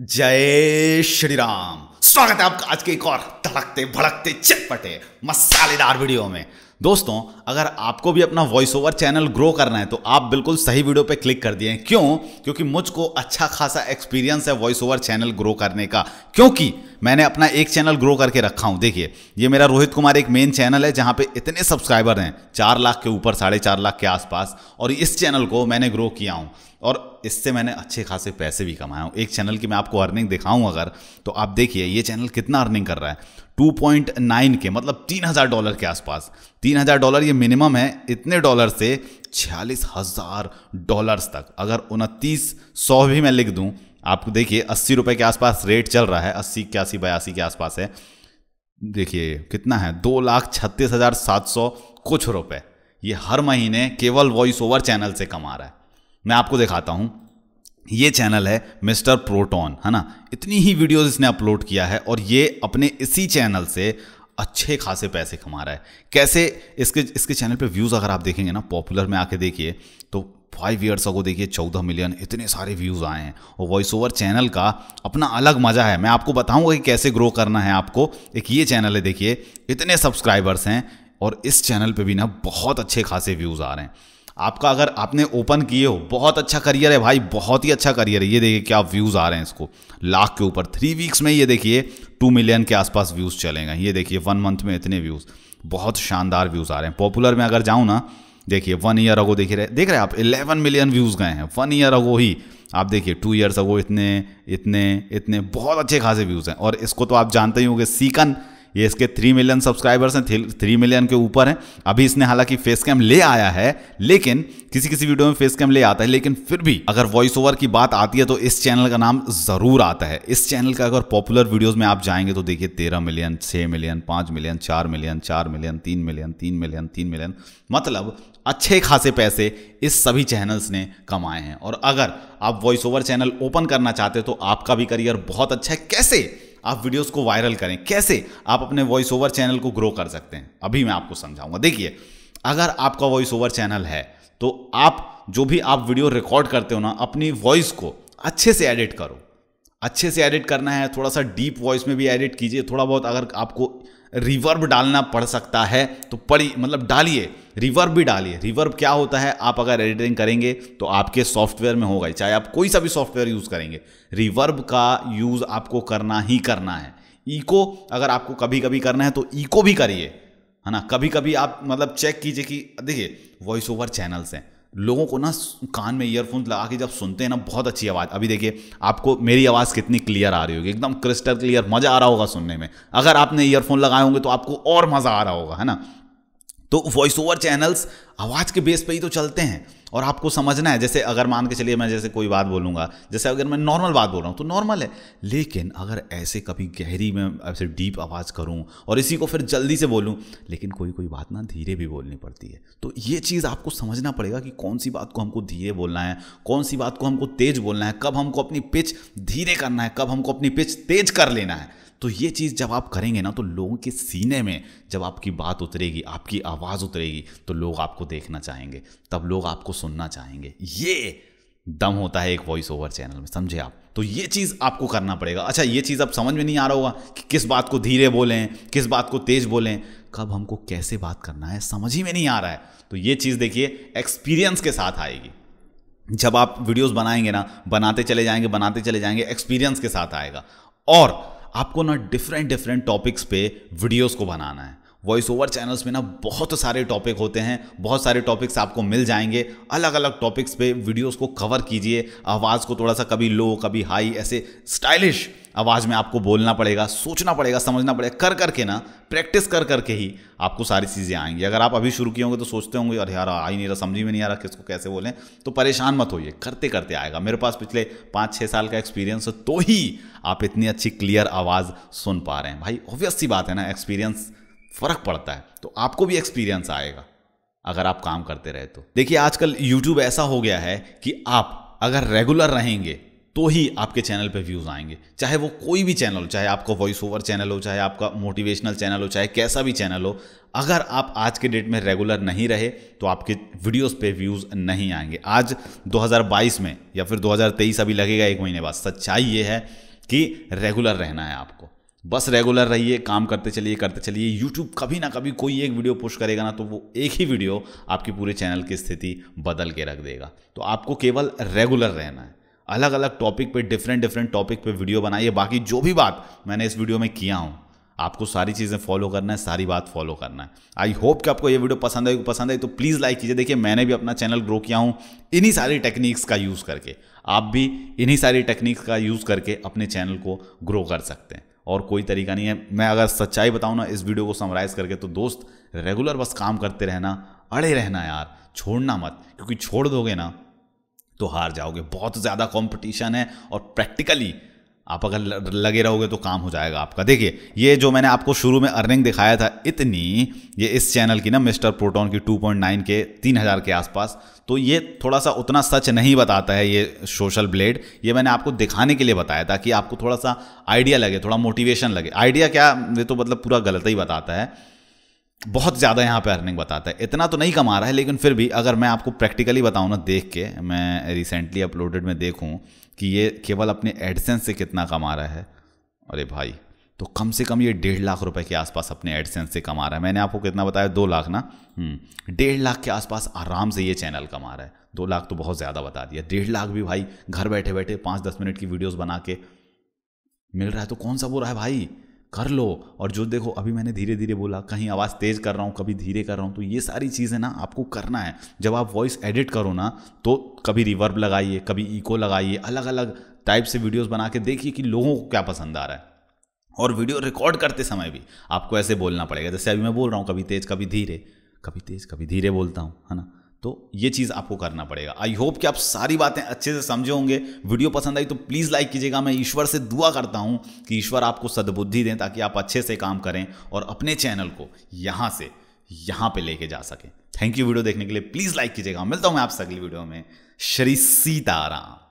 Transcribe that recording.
जय श्री राम स्वागत है आपका आज के एक और धड़कते भड़कते चटपटे मसालेदार वीडियो में दोस्तों अगर आपको भी अपना वॉइस ओवर चैनल ग्रो करना है तो आप बिल्कुल सही वीडियो पे क्लिक कर दिए क्यों क्योंकि मुझको अच्छा खासा एक्सपीरियंस है वॉइस ओवर चैनल ग्रो करने का क्योंकि मैंने अपना एक चैनल ग्रो करके रखा हूं देखिए ये मेरा रोहित कुमार एक मेन चैनल है जहां पे इतने सब्सक्राइबर हैं चार लाख के ऊपर साढ़े चार लाख के आसपास और इस चैनल को मैंने ग्रो किया हूं और इससे मैंने अच्छे खासे पैसे भी कमाए हूँ एक चैनल की मैं आपको अर्निंग दिखाऊँ अगर तो आप देखिए ये चैनल कितना अर्निंग कर रहा है 2.9 के मतलब 3000 डॉलर के आसपास 3000 डॉलर ये मिनिमम है इतने डॉलर से छियालीस हज़ार डॉलर्स तक अगर उनतीस सौ भी मैं लिख दूँ आपको देखिए अस्सी रुपये के आसपास रेट चल रहा है अस्सी इक्यासी बयासी के आसपास है देखिए कितना है दो लाख छत्तीस हज़ार सात सौ कुछ रुपए ये हर महीने केवल वॉइस ओवर चैनल से कमा रहा है मैं आपको दिखाता हूँ ये चैनल है मिस्टर प्रोटॉन है ना इतनी ही वीडियोस इसने अपलोड किया है और ये अपने इसी चैनल से अच्छे खासे पैसे कमा रहा है कैसे इसके इसके चैनल पे व्यूज़ अगर आप देखेंगे ना पॉपुलर में आके देखिए तो फाइव ईयर्स अगो देखिए चौदह मिलियन इतने सारे व्यूज़ आए हैं और वॉइस ओवर चैनल का अपना अलग मज़ा है मैं आपको बताऊंगा कि कैसे ग्रो करना है आपको एक ये चैनल है देखिए इतने सब्सक्राइबर्स हैं और इस चैनल पर भी ना बहुत अच्छे खासे व्यूज़ आ रहे हैं आपका अगर आपने ओपन किए हो बहुत अच्छा करियर है भाई बहुत ही अच्छा करियर है ये देखिए क्या व्यूज़ आ रहे हैं इसको लाख के ऊपर थ्री वीक्स में ये देखिए टू मिलियन के आसपास व्यूज़ चलेंगे ये देखिए वन मंथ में इतने व्यूज़ बहुत शानदार व्यूज़ आ रहे हैं पॉपुलर में अगर जाऊँ ना देखिए वन ईयर अगो देखिए रहे देख रहे हैं आप इलेवन मिलियन व्यूज़ गए हैं वन ईयर अगो ही आप देखिए टू ईयर्स अगो इतने इतने इतने बहुत अच्छे खासे व्यूज़ हैं और इसको तो आप जानते ही होंगे सीकन ये इसके थ्री मिलियन सब्सक्राइबर्स हैं थ्री मिलियन के ऊपर हैं अभी इसने हालांकि फेस कैम ले आया है लेकिन किसी किसी वीडियो में फेस कैम ले आता है लेकिन फिर भी अगर वॉइस ओवर की बात आती है तो इस चैनल का नाम जरूर आता है इस चैनल का अगर पॉपुलर वीडियोज में आप जाएंगे तो देखिए तेरह मिलियन छः मिलियन पाँच मिलियन चार मिलियन चार मिलियन तीन मिलियन तीन मिलियन तीन मिलियन मतलब अच्छे खासे पैसे इस सभी चैनल्स ने कमाए हैं और अगर आप वॉइस ओवर चैनल ओपन करना चाहते हो तो आपका भी करियर बहुत अच्छा है कैसे आप वीडियोस को वायरल करें कैसे आप अपने वॉइस ओवर चैनल को ग्रो कर सकते हैं अभी मैं आपको समझाऊंगा देखिए अगर आपका वॉइस ओवर चैनल है तो आप जो भी आप वीडियो रिकॉर्ड करते हो ना अपनी वॉइस को अच्छे से एडिट करो अच्छे से एडिट करना है थोड़ा सा डीप वॉइस में भी एडिट कीजिए थोड़ा बहुत अगर आपको रिवर्ब डालना पड़ सकता है तो पड़ी मतलब डालिए रिवर्ब भी डालिए रिवर्ब क्या होता है आप अगर एडिटिंग करेंगे तो आपके सॉफ्टवेयर में होगा चाहे आप कोई सा भी सॉफ्टवेयर यूज़ करेंगे रिवर्ब का यूज़ आपको करना ही करना है ईको अगर आपको कभी कभी करना है तो ईको भी करिए है ना कभी कभी आप मतलब चेक कीजिए कि देखिए वॉइस ओवर चैनल्स हैं लोगों को ना कान में ईयरफोन लगा के जब सुनते हैं ना बहुत अच्छी आवाज़ अभी देखिए आपको मेरी आवाज़ कितनी क्लियर आ रही होगी एकदम क्रिस्टल क्लियर मज़ा आ रहा होगा सुनने में अगर आपने ईयरफोन लगाए होंगे तो आपको और मज़ा आ रहा होगा है ना तो वॉइस ओवर चैनल्स आवाज़ के बेस पे ही तो चलते हैं और आपको समझना है जैसे अगर मान के चलिए मैं जैसे कोई बात बोलूँगा जैसे अगर मैं नॉर्मल बात बोल रहा हूँ तो नॉर्मल है लेकिन अगर ऐसे कभी गहरी में ऐसे डीप आवाज़ करूँ और इसी को फिर जल्दी से बोलूँ लेकिन कोई कोई बात ना धीरे भी बोलनी पड़ती है तो ये चीज़ आपको समझना पड़ेगा कि कौन सी बात को हमको धीरे बोलना है कौन सी बात को हमको तेज बोलना है कब हमको अपनी पिच धीरे करना है कब हमको अपनी पिच तेज कर लेना है तो ये चीज़ जब आप करेंगे ना तो लोगों के सीने में जब आपकी बात उतरेगी आपकी आवाज़ उतरेगी तो लोग आपको देखना चाहेंगे तब लोग आपको सुनना चाहेंगे ये दम होता है एक वॉइस ओवर चैनल में समझे आप तो ये चीज़ आपको करना पड़ेगा अच्छा ये चीज़ अब समझ में नहीं आ रहा होगा कि किस बात को धीरे बोलें किस बात को तेज़ बोलें कब हमको कैसे बात करना है समझ ही में नहीं आ रहा है तो ये चीज़ देखिए एक्सपीरियंस के साथ आएगी जब आप वीडियोस बनाएंगे ना बनाते चले जाएंगे बनाते चले जाएंगे एक्सपीरियंस के साथ आएगा और आपको ना डिफरेंट डिफरेंट टॉपिक्स पे वीडियोस को बनाना है वॉइस ओवर चैनल्स में ना बहुत सारे टॉपिक होते हैं बहुत सारे टॉपिक्स आपको मिल जाएंगे अलग अलग टॉपिक्स पे वीडियोस को कवर कीजिए आवाज़ को थोड़ा सा कभी लो कभी हाई ऐसे स्टाइलिश आवाज़ में आपको बोलना पड़ेगा सोचना पड़ेगा समझना पड़ेगा कर करके ना प्रैक्टिस कर करके ही आपको सारी चीज़ें आएंगी अगर आप अभी शुरू किए होंगे तो सोचते होंगे अरे यार आ ही नहीं रहा समझ में नहीं आ रहा किसको कैसे बोलें तो परेशान मत होइए करते करते आएगा मेरे पास पिछले पाँच छः साल का एक्सपीरियंस है तो ही आप इतनी अच्छी क्लियर आवाज़ सुन पा रहे हैं भाई ऑब्वियस सी बात है ना एक्सपीरियंस फ़र्क पड़ता है तो आपको भी एक्सपीरियंस आएगा अगर आप काम करते रहे तो देखिए आजकल यूट्यूब ऐसा हो गया है कि आप अगर रेगुलर रहेंगे तो ही आपके चैनल पे व्यूज़ आएंगे चाहे वो कोई भी चैनल हो चाहे आपका वॉइस ओवर चैनल हो चाहे आपका मोटिवेशनल चैनल हो चाहे कैसा भी चैनल हो अगर आप आज के डेट में रेगुलर नहीं रहे तो आपके वीडियोस पे व्यूज़ नहीं आएंगे आज 2022 में या फिर 2023 अभी लगेगा एक महीने बाद सच्चाई ये है कि रेगुलर रहना है आपको बस रेगुलर रहिए काम करते चलिए करते चलिए यूट्यूब कभी ना कभी कोई एक वीडियो पुश करेगा ना तो वो एक ही वीडियो आपकी पूरे चैनल की स्थिति बदल के रख देगा तो आपको केवल रेगुलर रहना है अलग अलग टॉपिक पे डिफरेंट डिफरेंट टॉपिक पे वीडियो बनाइए बाकी जो भी बात मैंने इस वीडियो में किया हूँ आपको सारी चीज़ें फॉलो करना है सारी बात फॉलो करना है आई होप कि आपको ये वीडियो पसंद आएगी पसंद आई तो प्लीज़ लाइक कीजिए देखिए मैंने भी अपना चैनल ग्रो किया हूँ इन्हीं सारी टेक्निक्स का यूज़ करके आप भी इन्हीं सारी टेक्निक्स का यूज़ करके अपने चैनल को ग्रो कर सकते हैं और कोई तरीका नहीं है मैं अगर सच्चाई बताऊँ ना इस वीडियो को समराइज़ करके तो दोस्त रेगुलर बस काम करते रहना अड़े रहना यार छोड़ना मत क्योंकि छोड़ दोगे ना तो हार जाओगे बहुत ज़्यादा कॉम्पिटिशन है और प्रैक्टिकली आप अगर लगे रहोगे तो काम हो जाएगा आपका देखिए ये जो मैंने आपको शुरू में अर्निंग दिखाया था इतनी ये इस चैनल की ना मिस्टर प्रोटॉन की 2.9 के 3000 के आसपास तो ये थोड़ा सा उतना सच नहीं बताता है ये सोशल ब्लेड ये मैंने आपको दिखाने के लिए बताया था कि आपको थोड़ा सा आइडिया लगे थोड़ा मोटिवेशन लगे आइडिया क्या ये तो मतलब पूरा गलत ही बताता है बहुत ज़्यादा यहाँ पे अर्निंग बताता है इतना तो नहीं कमा रहा है लेकिन फिर भी अगर मैं आपको प्रैक्टिकली बताऊँ ना देख के मैं रिसेंटली अपलोडेड में देखूँ कि ये केवल अपने एडसेंस से कितना कमा रहा है अरे भाई तो कम से कम ये डेढ़ लाख रुपए के आसपास अपने एडसेंस से कमा रहा है मैंने आपको कितना बताया दो लाख ना हम्म, डेढ़ लाख के आसपास आराम से ये चैनल कमा रहा है दो लाख तो बहुत ज़्यादा बता दिया डेढ़ लाख भी भाई घर बैठे बैठे पाँच दस मिनट की वीडियोज़ बना के मिल रहा है तो कौन सा बो रहा है भाई कर लो और जो देखो अभी मैंने धीरे धीरे बोला कहीं आवाज़ तेज़ कर रहा हूँ कभी धीरे कर रहा हूँ तो ये सारी चीज़ें ना आपको करना है जब आप वॉइस एडिट करो ना तो कभी रिवर्ब लगाइए कभी इको लगाइए अलग अलग टाइप से वीडियोस बना के देखिए कि लोगों को क्या पसंद आ रहा है और वीडियो रिकॉर्ड करते समय भी आपको ऐसे बोलना पड़ेगा जैसे अभी मैं बोल रहा हूँ कभी तेज़ कभी धीरे कभी तेज़ कभी धीरे बोलता हूँ है ना तो ये चीज़ आपको करना पड़ेगा आई होप कि आप सारी बातें अच्छे से समझे होंगे वीडियो पसंद आई तो प्लीज़ लाइक कीजिएगा मैं ईश्वर से दुआ करता हूँ कि ईश्वर आपको सद्बुद्धि दें ताकि आप अच्छे से काम करें और अपने चैनल को यहाँ से यहाँ पे लेके जा सकें थैंक यू वीडियो देखने के लिए प्लीज़ लाइक कीजिएगा मिलता हूँ मैं आपसे अगली वीडियो में श्री सीताराम